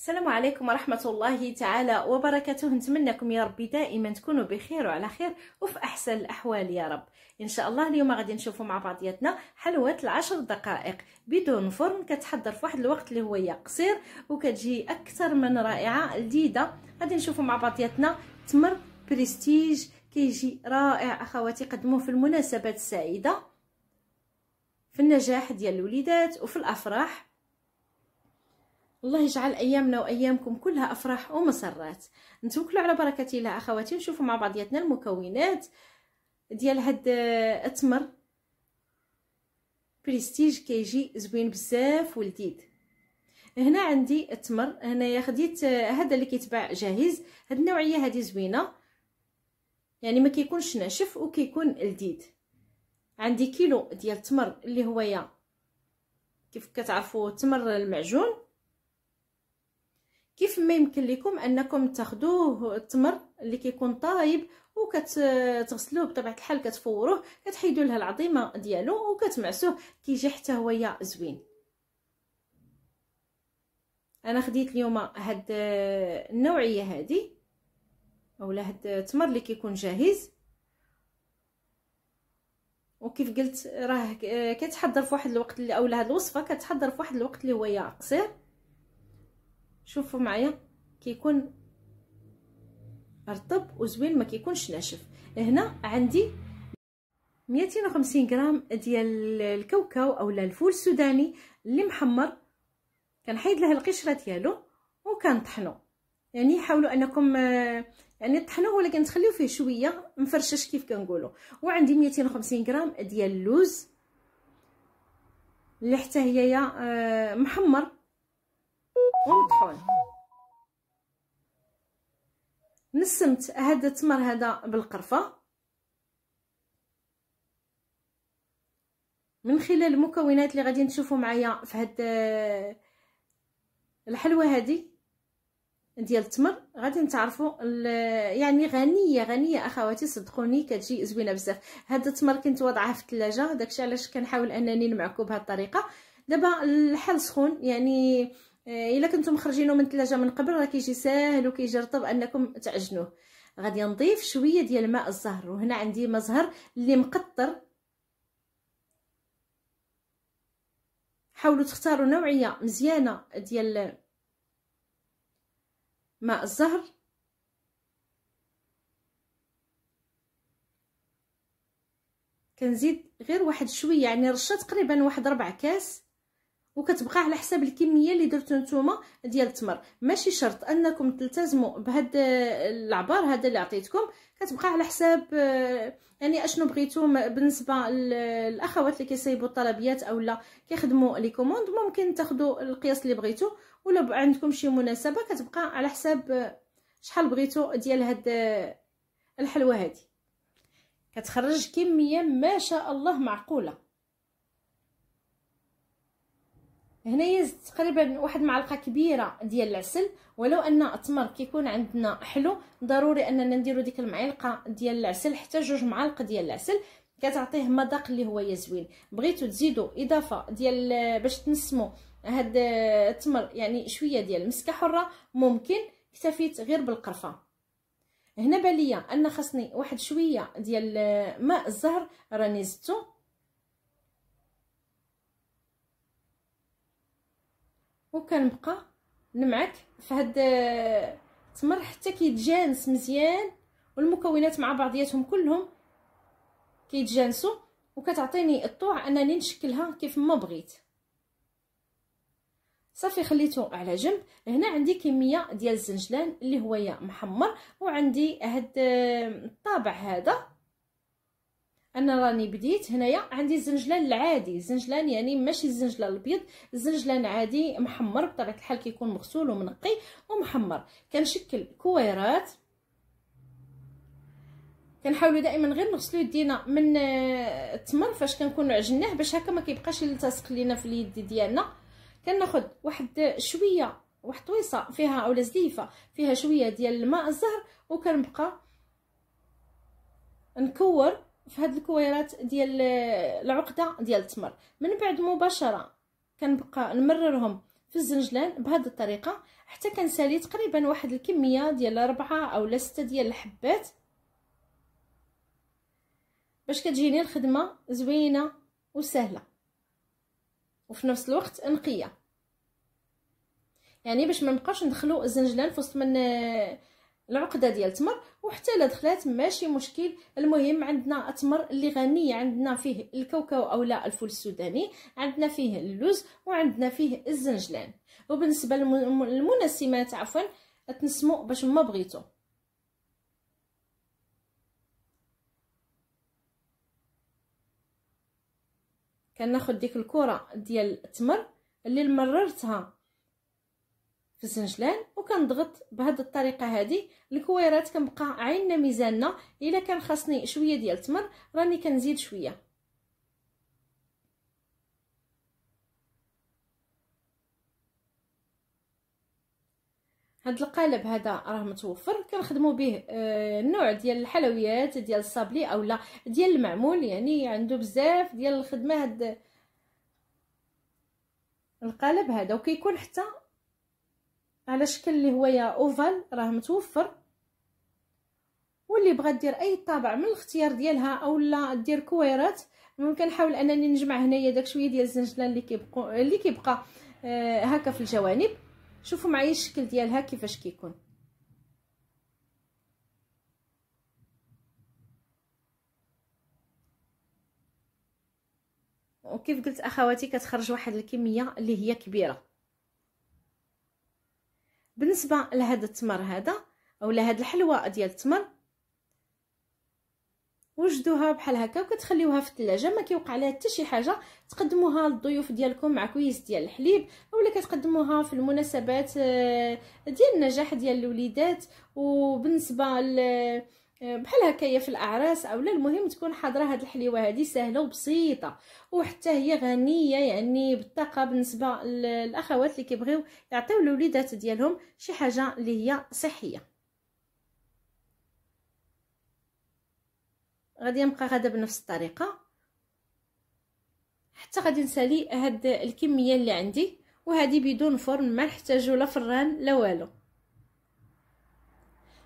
السلام عليكم ورحمة الله تعالى وبركاته نتمنىكم يا ربي دائما تكونوا بخير وعلى خير وفي أحسن الأحوال يا رب إن شاء الله اليوم غادي نشوفوا مع بعضياتنا حلوة العشر دقائق بدون فرن كتحضر في واحد الوقت اللي هو قصير وكتجي أكثر من رائعة لديدة غادي نشوفوا مع بعضياتنا تمر بريستيج كيجي رائع أخواتي قدموه في المناسبات السعيدة في النجاح ديال الوليدات وفي الأفراح الله يجعل ايامنا وايامكم كلها افراح ومسرات نتوكلوا على بركه الله اخواتي نشوفوا مع بعضياتنا المكونات ديال هاد التمر آه، بريستيج كيجي زوين بزاف ولذيذ هنا عندي التمر هنايا خديت آه، هذا اللي كيتباع جاهز هاد النوعيه هذه زوينه يعني ما كيكونش ناشف وكيكون لذيذ عندي كيلو ديال التمر اللي هو يا كيف كتعرفوا التمر المعجون كيف ما يمكن لكم انكم تاخذوه التمر اللي كيكون طايب وكتغسلوه بطبيعه الحال كتفوروه كتحيدوا لها العظيمه ديالو وكتمعسوه كيجي حتى هويا زوين انا خديت اليوم هاد النوعيه هادي اولا هاد التمر اللي كيكون جاهز وكيف قلت راه كتحضر في واحد الوقت اللي اولا هاد الوصفه كتحضر في واحد الوقت اللي هو قصير شوفوا معايا كيكون رطب وزوين ما كيكونش ناشف هنا عندي 250 غرام ديال الكاوكاو اولا الفول السوداني اللي محمر كنحيد له القشره ديالو وكنطحنو يعني حاولوا انكم آه، يعني طحنوه ولكن تخليو فيه شويه مفرشش كيف كنقولوا وعندي 250 غرام ديال اللوز اللي حتى هي آه، محمر ونطحون نسمت هذا التمر هذا بالقرفه من خلال المكونات اللي غادي نشوفوا معايا في هاد آه، الحلوه هذه ديال التمر غادي نتعرفوا يعني غنيه غنيه اخواتي صدقوني كتجي زوينه بزاف هذا التمر كنت واضعه في الثلاجه داكشي علاش كنحاول انني نمعكو بهذه الطريقه دابا الحل سخون يعني إيه، الا كنتم مخرجينه من الثلاجه من قبل راه كيجي ساهل وكيجي رطب انكم تعجنوه غادي نضيف شويه ديال ماء الزهر وهنا عندي ماء زهر اللي مقطر حاولوا تختاروا نوعيه مزيانه ديال ماء الزهر كنزيد غير واحد شويه يعني رشه تقريبا واحد ربع كاس وكتبقى على حساب الكميه اللي درتو نتوما ديال التمر ماشي شرط انكم تلتزموا بهاد العبار هذا اللي عطيتكم كتبقى على حساب آه، يعني اشنو بغيتو بالنسبه للاخوات اللي كيصايبوا الطلبيات اولا كيخدموا لي كوموند ممكن تاخذوا القياس اللي بغيتو ولا عندكم شي مناسبه كتبقى على حساب آه، شحال بغيتو ديال هاد آه، الحلوه هذه كتخرج كميه ما شاء الله معقوله هنايا زدت تقريبا واحد معلقه كبيره ديال العسل ولو ان التمر كيكون عندنا حلو ضروري اننا نديرو ديك المعلقه ديال العسل حتى جوج معالق ديال العسل كتعطيه مذاق اللي هو يا زوين بغيتو تزيدوا اضافه ديال باش تنسمو هاد التمر آه، يعني شويه ديال مسكه حره ممكن اكتفيت غير بالقرفه هنا باليا ان خاصني واحد شويه ديال آه، ماء الزهر راني زدتو وكنبقى نمعك في هاد التمر آه، حتى كيتجانس مزيان والمكونات مع بعضياتهم كلهم كيتجانسوا وكتعطيني الطوع انني نشكلها كيف ما بغيت صافي خليته على جنب هنا عندي كميه ديال الزنجلان اللي هو محمر وعندي هاد آه، الطابع هذا انا راني بديت هنايا عندي الزنجلان العادي الزنجلان يعني ماشي الزنجلان الابيض الزنجلان عادي محمر بطبيعه الحال كيكون مغسول ومنقي ومحمر كنشكل كويرات كنحاولوا دائما غير نغسلوا يدينا من آه، التمر فاش كنكونوا عجناه باش هكا ما كيبقاش يلتصق لينا في اليد ديالنا كناخذ واحد شويه واحد طويصه فيها اولا زليفه فيها شويه ديال الماء الزهر وكنبقى نكور في هاد الكويرات ديال العقده ديال التمر من بعد مباشره كنبقى نمررهم في الزنجلان بهاد الطريقه حتى كنسالي تقريبا واحد الكميه ديال أربعة او ستة ديال الحبات باش كتجيني الخدمه زوينه وسهله وفي نفس الوقت نقيه يعني باش ما نبقاش ندخلو الزنجلان في وسط من العقده ديال التمر وحتى الا دخلات ماشي مشكل المهم عندنا التمر اللي غني عندنا فيه الكاوكاو او لا الفول السوداني عندنا فيه اللوز وعندنا فيه الزنجلان وبالنسبه للمنسمات عفوا تنسمو باش ما بغيتو كناخد ديك الكره ديال التمر اللي مررتها في السنجلان وكنضغط بهاد الطريقه هذه الكويرات كنبقى عيننا ميزاننا الا كان خاصني شويه ديال التمر راني كنزيد شويه هاد القالب هذا راه متوفر كنخدموا به آه ديال الحلويات ديال الصابلي اولا ديال المعمول يعني عنده بزاف ديال الخدمه هاد القالب هذا وكيكون حتى على شكل اللي هو يا اوفال راه متوفر واللي بغات دير اي طابع من الاختيار ديالها اولا دير كويرات ممكن نحاول انني نجمع هنايا داك شويه ديال الزنجله اللي كيبقى اللي كيبقى آه، هكا في الجوانب شوفوا معايا الشكل ديالها كيفاش كيكون وكيف قلت اخواتي كتخرج واحد الكميه اللي هي كبيره بالنسبه لهذا التمر هذا او هاد الحلوى ديال التمر وجدوها بحال هكا وكتخليوها في الثلاجه ما كيوقع لها حتى شي حاجه تقدموها للضيوف ديالكم مع كويس ديال الحليب اولا كتقدموها في المناسبات آه، ديال النجاح ديال الوليدات وبالنسبه بحال هكايا في الاعراس اولا المهم تكون حاضره هاد الحليوه هادي سهله وبسيطه وحتى هي غنيه يعني بالطاقه بالنسبه للاخوات اللي كيبغيو يعطيو لوليدات ديالهم شي حاجه اللي هي صحيه غادي نبقى غادا بنفس الطريقه حتى غادي نسالي هاد الكميه اللي عندي وهذه بدون فرن ما نحتاجو لا فران لا والو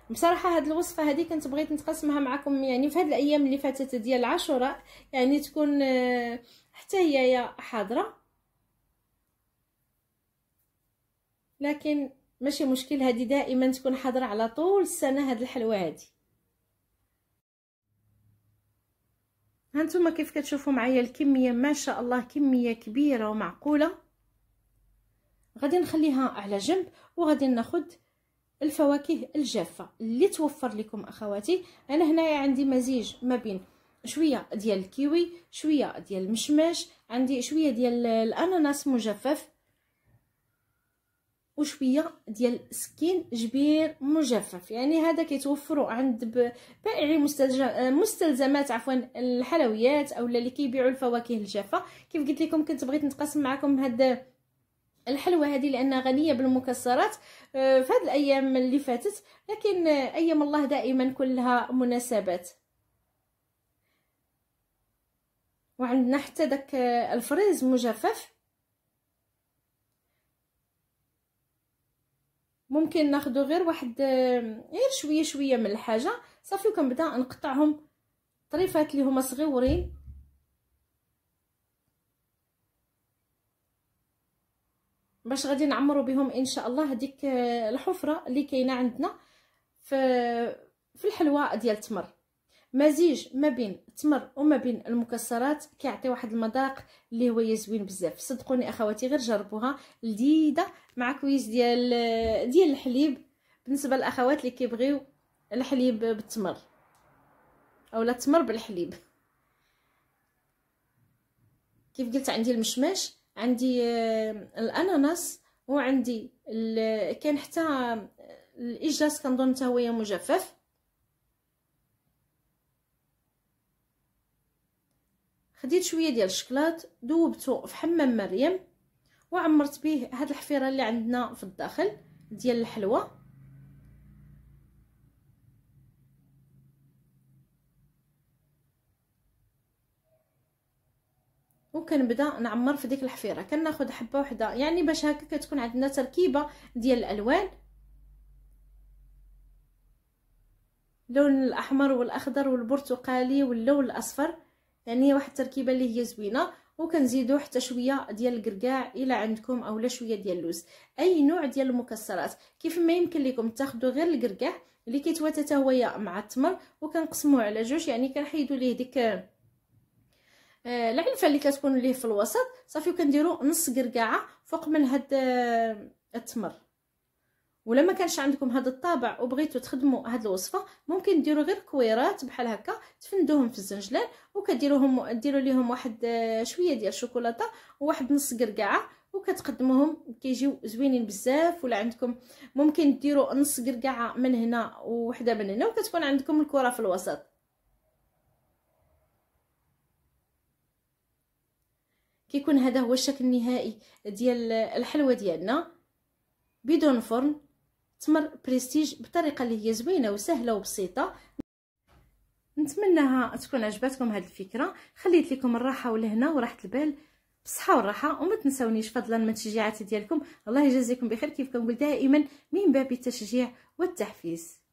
بصراحه هاد الوصفه هذه كنت بغيت نتقاسمها معكم يعني في هاد الايام اللي فاتت ديال العاشوراء يعني تكون آه، حتى هي حاضره لكن ماشي مشكل هذه دائما تكون حاضره على طول السنه هاد الحلوه هذه هانتوما كيف كتشوفوا معايا الكميه ما شاء الله كميه كبيره ومعقوله غادي نخليها على جنب وغادي ناخذ الفواكه الجافه اللي توفر لكم اخواتي انا هنايا عندي مزيج ما بين شويه ديال الكيوي شويه ديال المشماش عندي شويه ديال الاناناس مجفف وشويه ديال سكين جبير مجفف يعني هذا كيتوفروا عند بائعي مستلزمات عفوا الحلويات اولا اللي كيبيعوا الفواكه الجافه كيف قلت لكم كنت بغيت نتقاسم معكم هذا الحلوى هذه لانها غنيه بالمكسرات آه، في هذه الايام اللي فاتت لكن آه، ايام الله دائما كلها مناسبات وعندنا حتى داك آه، الفريز مجفف ممكن ناخدو غير واحد غير شويه شويه من الحاجه صافي وكنبدا نقطعهم طريفات اللي هما صغيورين باش غادي نعمروا بهم ان شاء الله هذيك آه، الحفره اللي كاينه عندنا في في الحلوى ديال التمر مزيج ما بين التمر وما بين المكسرات كيعطي واحد المذاق اللي هو زوين بزاف صدقوني اخواتي غير جربوها لذيذه مع كويس ديال آه، ديال الحليب بالنسبه للاخوات اللي كيبغيو الحليب بالتمر اولا التمر بالحليب كيف قلت عندي المشماش عندي آه، الاناناس وعندي كان حتى آه، الاجاز كنظن حتى هو مجفف خديت شويه ديال الشكلاط ذوبته في حمام مريم وعمرت به هذه الحفيره اللي عندنا في الداخل ديال الحلوى وكنبدا نعمر في ديك الحفيره كناخذ حبه وحده يعني باش هكا كتكون عندنا تركيبه ديال الالوان اللون الاحمر والاخضر والبرتقالي واللون الاصفر يعني واحد التركيبه اللي هي زوينه وكنزيدو حتى شويه ديال القرقاع الا عندكم اولا شويه ديال اللوز اي نوع ديال المكسرات كيف ما يمكن لكم تاخذوا غير القرقاع اللي كيتواتى حتى هو مع التمر وكنقسموه على جوج يعني كنحيدوا ليه ديك العنفه اللي كتكون ليه في الوسط صافي وكنديروا نص قرقعه فوق من هاد آه، التمر ولا ما كانش عندكم هذا الطابع وبغيتو تخدموا هاد الوصفه ممكن ديروا غير كويرات بحال هكا تفندوهم في الزنجلان وكديروهم ديروا ليهم واحد آه، شويه ديال الشوكولاته وواحد نص قرقعه وكتقدموهم كيجيو زوينين بزاف ولا عندكم ممكن ديروا نص قرقعه من هنا وحده من هنا وكتكون عندكم الكره في الوسط كيكون هذا هو الشكل النهائي ديال الحلوه ديالنا بدون فرن تمر بريستيج بطريقه اللي هي زوينه وسهله وبسيطه نتمنىها تكون عجبتكم هذه الفكره خليت لكم الراحه ولهنا وراحه البال بالصحه والراحه وما تنساونيش فضلا من التشجيعات ديالكم الله يجازيكم بخير كيف كنقول دائما من باب التشجيع والتحفيز